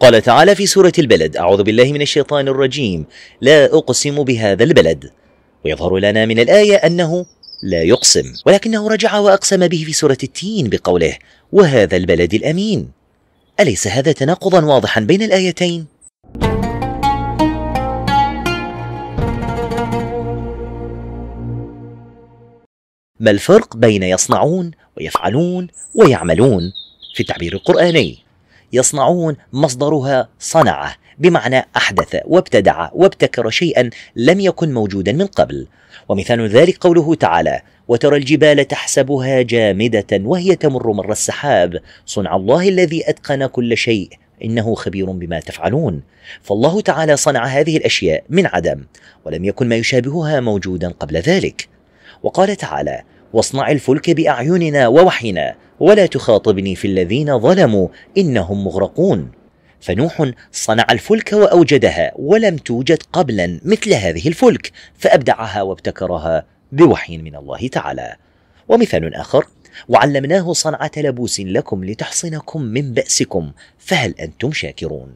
قال تعالى في سورة البلد أعوذ بالله من الشيطان الرجيم لا أقسم بهذا البلد ويظهر لنا من الآية أنه لا يقسم ولكنه رجع وأقسم به في سورة التين بقوله وهذا البلد الأمين أليس هذا تناقضا واضحا بين الآيتين؟ ما الفرق بين يصنعون ويفعلون ويعملون في التعبير القرآني؟ يصنعون مصدرها صنعه بمعنى احدث وابتدع وابتكر شيئا لم يكن موجودا من قبل ومثال ذلك قوله تعالى وترى الجبال تحسبها جامده وهي تمر مر السحاب صنع الله الذي اتقن كل شيء انه خبير بما تفعلون فالله تعالى صنع هذه الاشياء من عدم ولم يكن ما يشابهها موجودا قبل ذلك وقال تعالى واصنع الفلك باعيننا ووحينا ولا تخاطبني في الذين ظلموا انهم مغرقون فنوح صنع الفلك واوجدها ولم توجد قبلا مثل هذه الفلك فابدعها وابتكرها بوحي من الله تعالى ومثال اخر وعلمناه صنعه لبوس لكم لتحصنكم من باسكم فهل انتم شاكرون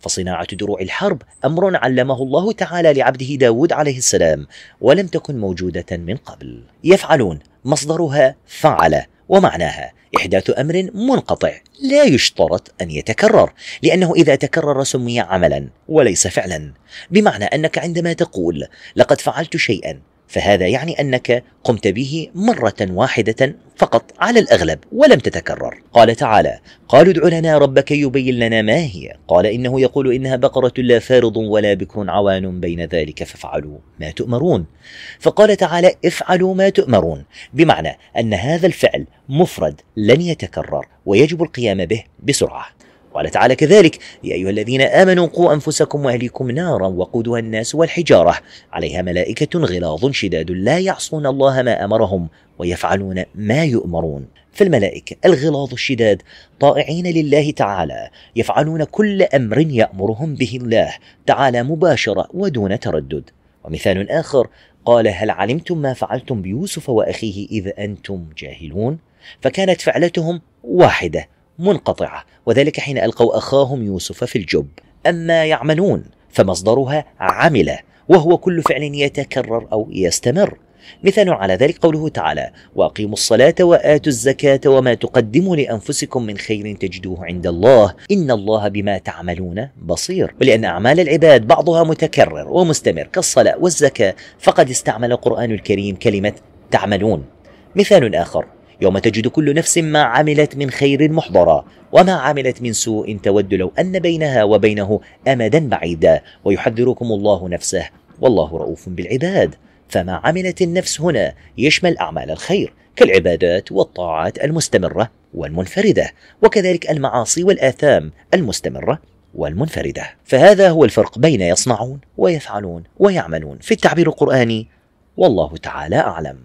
فصناعة دروع الحرب أمر علمه الله تعالى لعبده داود عليه السلام ولم تكن موجودة من قبل يفعلون مصدرها فعل ومعناها إحداث أمر منقطع لا يشترط أن يتكرر لأنه إذا تكرر سمي عملا وليس فعلا بمعنى أنك عندما تقول لقد فعلت شيئا فهذا يعني انك قمت به مره واحده فقط على الاغلب ولم تتكرر. قال تعالى: قالوا ادع لنا ربك يبين لنا ما هي، قال انه يقول انها بقره لا فارض ولا بكر عوان بين ذلك فافعلوا ما تؤمرون. فقال تعالى: افعلوا ما تؤمرون، بمعنى ان هذا الفعل مفرد لن يتكرر ويجب القيام به بسرعه. قال تعالى كذلك يا أيها الذين آمنوا قوا أنفسكم وأهليكم نارا وقودها الناس والحجارة عليها ملائكة غلاظ شداد لا يعصون الله ما أمرهم ويفعلون ما يؤمرون فالملائكة الغلاظ الشداد طائعين لله تعالى يفعلون كل أمر يأمرهم به الله تعالى مباشرة ودون تردد ومثال آخر قال هل علمتم ما فعلتم بيوسف وأخيه إذ أنتم جاهلون فكانت فعلتهم واحدة منقطعة وذلك حين ألقوا أخاهم يوسف في الجب أما يعملون فمصدرها عمل وهو كل فعل يتكرر أو يستمر مثال على ذلك قوله تعالى واقيموا الصلاه واتوا الزكاه وما تقدموا لانفسكم من خير تجدوه عند الله ان الله بما تعملون بصير ولان اعمال العباد بعضها متكرر ومستمر كالصلاه والزكاه فقد استعمل القران الكريم كلمه تعملون مثال اخر يوم تجد كل نفس ما عملت من خير محضرا وما عملت من سوء تود لو أن بينها وبينه أمدا بعيدا ويحذركم الله نفسه والله رؤوف بالعباد فما عملت النفس هنا يشمل أعمال الخير كالعبادات والطاعات المستمرة والمنفردة وكذلك المعاصي والآثام المستمرة والمنفردة فهذا هو الفرق بين يصنعون ويفعلون ويعملون في التعبير القرآني والله تعالى أعلم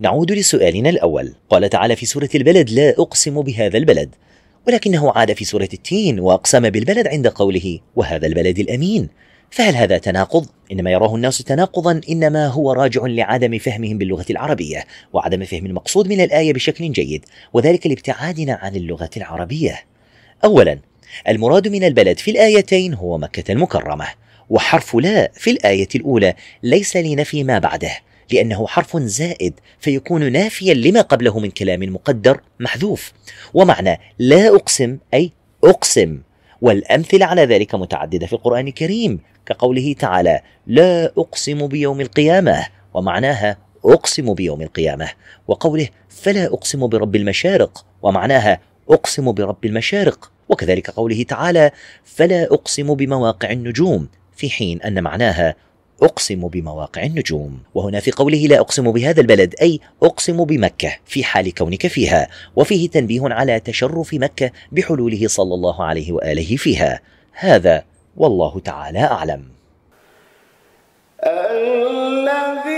نعود لسؤالنا الأول قال تعالى في سورة البلد لا أقسم بهذا البلد ولكنه عاد في سورة التين وأقسم بالبلد عند قوله وهذا البلد الأمين فهل هذا تناقض؟ إنما يراه الناس تناقضا إنما هو راجع لعدم فهمهم باللغة العربية وعدم فهم المقصود من الآية بشكل جيد وذلك لابتعادنا عن اللغة العربية أولا المراد من البلد في الآيتين هو مكة المكرمة وحرف لا في الآية الأولى ليس لنفي ما بعده لأنه حرف زائد فيكون نافيا لما قبله من كلام مقدر محذوف ومعنى لا أقسم أي أقسم والأمثلة على ذلك متعددة في القرآن الكريم كقوله تعالى لا أقسم بيوم القيامة ومعناها أقسم بيوم القيامة وقوله فلا أقسم برب المشارق ومعناها أقسم برب المشارق وكذلك قوله تعالى فلا أقسم بمواقع النجوم في حين أن معناها أقسم بمواقع النجوم وهنا في قوله لا أقسم بهذا البلد أي أقسم بمكة في حال كونك فيها وفيه تنبيه على تشرف مكة بحلوله صلى الله عليه وآله فيها هذا والله تعالى أعلم الذي